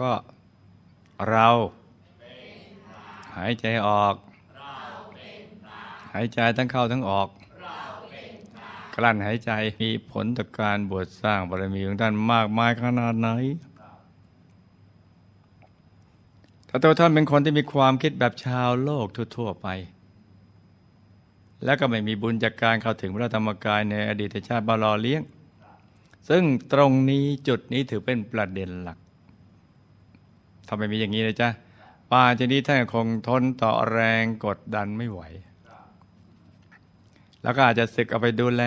ก็เราหายใจออก หายใจทั้งเข้าทั้งออกกลั่นหายใจมีผลต่อการบวชสร้างบารมีของท่านมากมายขนาดไหน ถ้าตัวท่านเป็นคนที่มีความคิดแบบชาวโลกทั่วๆไป และก็ไม่มีบุญจากการเข้าถึงพระธรรมกายในอดีตชาติบารอเลี้ยง ซึ่งตรงนี้จุดนี้ถือเป็นประเด็นหลักาไม่มีอย่างนี้เลยจ้ะป่าชนิดท่านคงทนต่อแรงกดดันไม่ไหว แล้วก็อาจจะศึกเอาไปดูแล